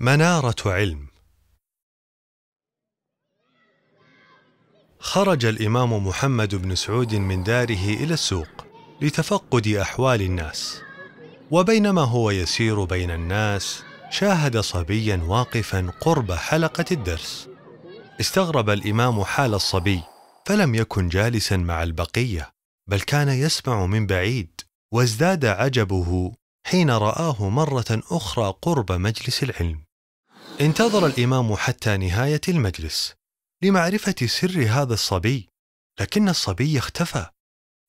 منارة علم خرج الإمام محمد بن سعود من داره إلى السوق لتفقد أحوال الناس وبينما هو يسير بين الناس شاهد صبيا واقفا قرب حلقة الدرس استغرب الإمام حال الصبي فلم يكن جالسا مع البقية بل كان يسمع من بعيد وازداد عجبه حين رآه مرة أخرى قرب مجلس العلم انتظر الإمام حتى نهاية المجلس لمعرفة سر هذا الصبي، لكن الصبي اختفى،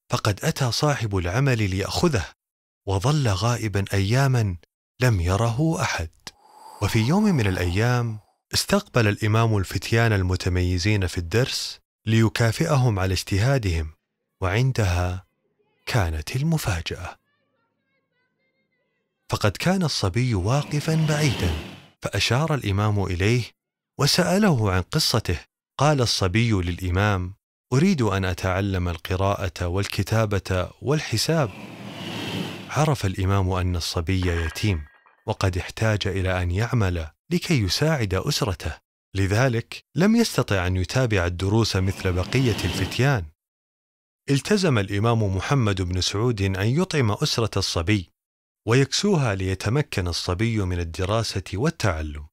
فقد أتى صاحب العمل ليأخذه، وظل غائبا أياما لم يره أحد. وفي يوم من الأيام استقبل الإمام الفتيان المتميزين في الدرس ليكافئهم على اجتهادهم، وعندها كانت المفاجأة. فقد كان الصبي واقفا بعيدا فاشار الامام اليه وساله عن قصته قال الصبي للامام اريد ان اتعلم القراءه والكتابه والحساب عرف الامام ان الصبي يتيم وقد احتاج الى ان يعمل لكي يساعد اسرته لذلك لم يستطع ان يتابع الدروس مثل بقيه الفتيان التزم الامام محمد بن سعود ان يطعم اسره الصبي ويكسوها ليتمكن الصبي من الدراسة والتعلم